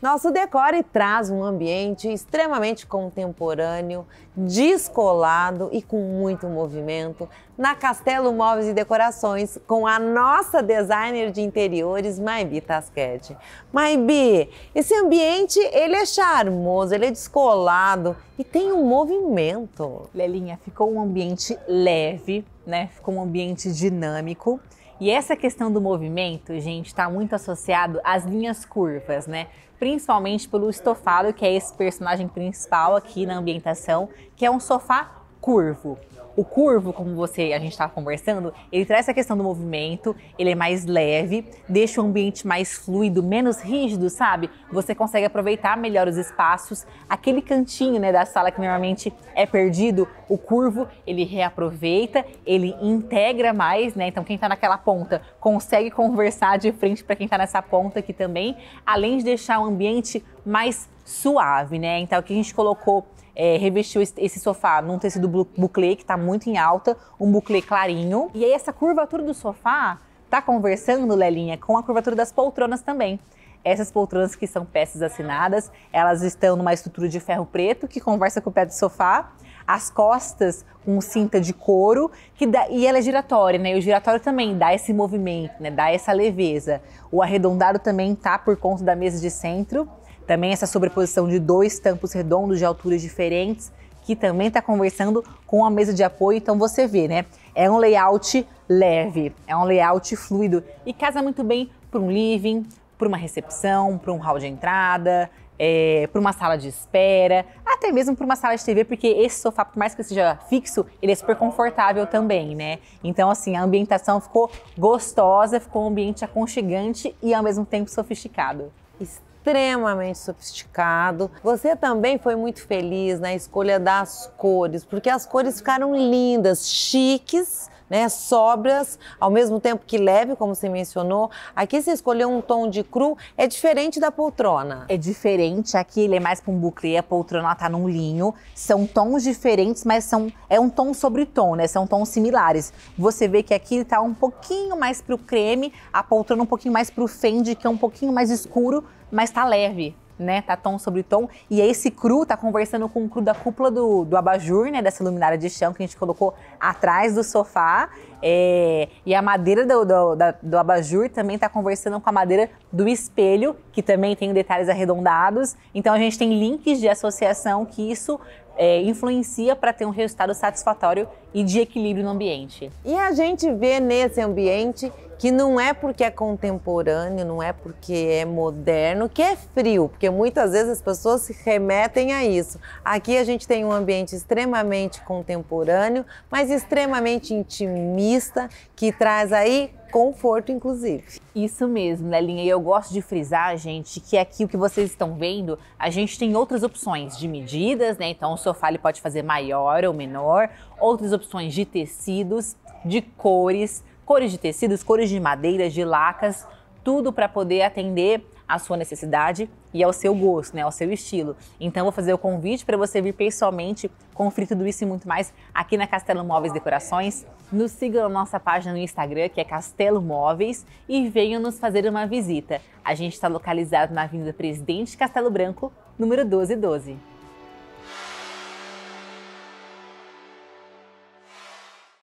Nosso decore traz um ambiente extremamente contemporâneo, descolado e com muito movimento na Castelo Móveis e Decorações com a nossa designer de interiores, Maibi Tasquete. Maibi, esse ambiente ele é charmoso, ele é descolado e tem um movimento. Lelinha, ficou um ambiente leve, né? Ficou um ambiente dinâmico. E essa questão do movimento, gente, está muito associado às linhas curvas, né? Principalmente pelo estofado, que é esse personagem principal aqui na ambientação, que é um sofá curvo. O curvo, como você a gente estava tá conversando, ele traz essa questão do movimento, ele é mais leve, deixa o ambiente mais fluido, menos rígido, sabe? Você consegue aproveitar melhor os espaços. Aquele cantinho né, da sala que normalmente é perdido, o curvo, ele reaproveita, ele integra mais, né? Então quem está naquela ponta consegue conversar de frente para quem está nessa ponta aqui também, além de deixar o ambiente mais suave, né? Então aqui a gente colocou é, revestiu esse sofá num tecido bucle que está muito em alta, um bucle clarinho. E aí essa curvatura do sofá tá conversando, Lelinha, com a curvatura das poltronas também. Essas poltronas que são peças assinadas, elas estão numa estrutura de ferro preto que conversa com o pé do sofá as costas com cinta de couro que dá, e ela é giratória, né? E o giratório também dá esse movimento, né? Dá essa leveza. O arredondado também tá por conta da mesa de centro, também essa sobreposição de dois tampos redondos de alturas diferentes que também está conversando com a mesa de apoio. Então você vê, né? É um layout leve, é um layout fluido e casa muito bem para um living, para uma recepção, para um hall de entrada, é, eh, para uma sala de espera, até mesmo para uma sala de TV, porque esse sofá, por mais que seja fixo, ele é super confortável também, né? Então, assim, a ambientação ficou gostosa, ficou um ambiente aconchegante e ao mesmo tempo sofisticado extremamente sofisticado. Você também foi muito feliz na escolha das cores, porque as cores ficaram lindas, chiques, né, Sobras, ao mesmo tempo que leve, como você mencionou. Aqui você escolheu um tom de cru, é diferente da poltrona. É diferente, aqui ele é mais para um bucle, a poltrona tá num linho. São tons diferentes, mas são é um tom sobre tom, né? São tons similares. Você vê que aqui ele tá um pouquinho mais pro creme, a poltrona um pouquinho mais pro fendi, que é um pouquinho mais escuro, mas tá leve, né? Tá tom sobre tom. E esse cru tá conversando com o cru da cúpula do, do abajur, né? Dessa luminária de chão que a gente colocou atrás do sofá. É... e a madeira do, do, da, do abajur também tá conversando com a madeira do espelho, que também tem detalhes arredondados. Então a gente tem links de associação que isso é, influencia para ter um resultado satisfatório e de equilíbrio no ambiente. E a gente vê nesse ambiente que não é porque é contemporâneo, não é porque é moderno, que é frio, porque muitas vezes as pessoas se remetem a isso. Aqui a gente tem um ambiente extremamente contemporâneo, mas extremamente intimista, que traz aí conforto, inclusive. Isso mesmo, Lelinha. E eu gosto de frisar, gente, que aqui o que vocês estão vendo, a gente tem outras opções de medidas, né? Então o sofá ele pode fazer maior ou menor, outras opções de tecidos, de cores, cores de tecidos, cores de madeira, de lacas, tudo para poder atender à sua necessidade e ao seu gosto, né, ao seu estilo. Então vou fazer o convite para você vir pessoalmente conferir tudo isso e muito mais aqui na Castelo Móveis Decorações. Nos siga na nossa página no Instagram, que é Castelo Móveis, e venham nos fazer uma visita. A gente está localizado na Avenida Presidente Castelo Branco, número 1212.